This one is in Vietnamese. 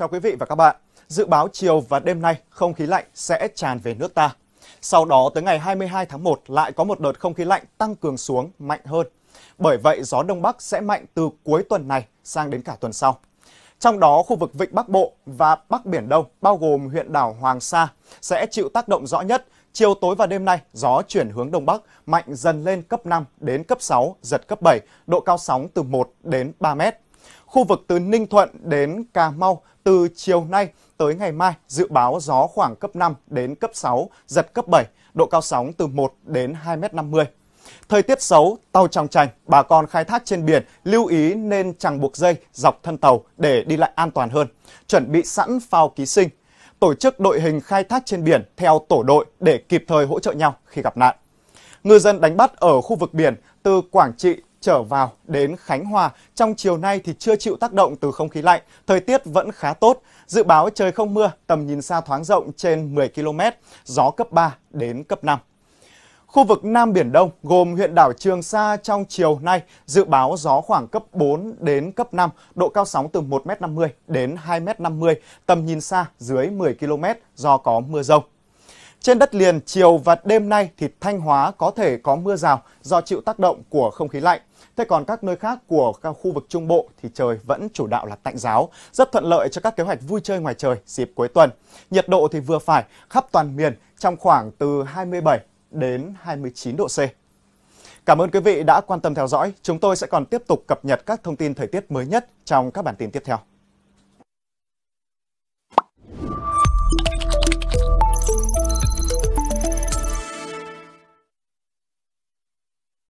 Chào quý vị và các bạn. Dự báo chiều và đêm nay, không khí lạnh sẽ tràn về nước ta. Sau đó tới ngày 22 tháng 1 lại có một đợt không khí lạnh tăng cường xuống mạnh hơn. Bởi vậy, gió Đông Bắc sẽ mạnh từ cuối tuần này sang đến cả tuần sau. Trong đó, khu vực Vịnh Bắc Bộ và Bắc Biển Đông, bao gồm huyện đảo Hoàng Sa, sẽ chịu tác động rõ nhất. Chiều tối và đêm nay, gió chuyển hướng Đông Bắc, mạnh dần lên cấp 5 đến cấp 6, giật cấp 7, độ cao sóng từ 1 đến 3 mét. Khu vực từ Ninh Thuận đến Cà Mau từ chiều nay tới ngày mai dự báo gió khoảng cấp 5 đến cấp 6, giật cấp 7, độ cao sóng từ 1 đến 2,50 m. Thời tiết xấu, tàu tròng trành, bà con khai thác trên biển lưu ý nên chẳng buộc dây dọc thân tàu để đi lại an toàn hơn. Chuẩn bị sẵn phao ký sinh, tổ chức đội hình khai thác trên biển theo tổ đội để kịp thời hỗ trợ nhau khi gặp nạn. Ngư dân đánh bắt ở khu vực biển từ Quảng Trị trở vào đến Khánh Hòa. Trong chiều nay thì chưa chịu tác động từ không khí lạnh, thời tiết vẫn khá tốt. Dự báo trời không mưa, tầm nhìn xa thoáng rộng trên 10 km, gió cấp 3 đến cấp 5. Khu vực Nam Biển Đông gồm huyện đảo Trường Sa trong chiều nay dự báo gió khoảng cấp 4 đến cấp 5, độ cao sóng từ 1m50 đến 2m50, tầm nhìn xa dưới 10 km do có mưa rông. Trên đất liền, chiều và đêm nay thì Thanh Hóa có thể có mưa rào do chịu tác động của không khí lạnh. Thế còn các nơi khác của các khu vực Trung Bộ thì trời vẫn chủ đạo là tạnh giáo, rất thuận lợi cho các kế hoạch vui chơi ngoài trời dịp cuối tuần. Nhiệt độ thì vừa phải khắp toàn miền trong khoảng từ 27 đến 29 độ C. Cảm ơn quý vị đã quan tâm theo dõi. Chúng tôi sẽ còn tiếp tục cập nhật các thông tin thời tiết mới nhất trong các bản tin tiếp theo.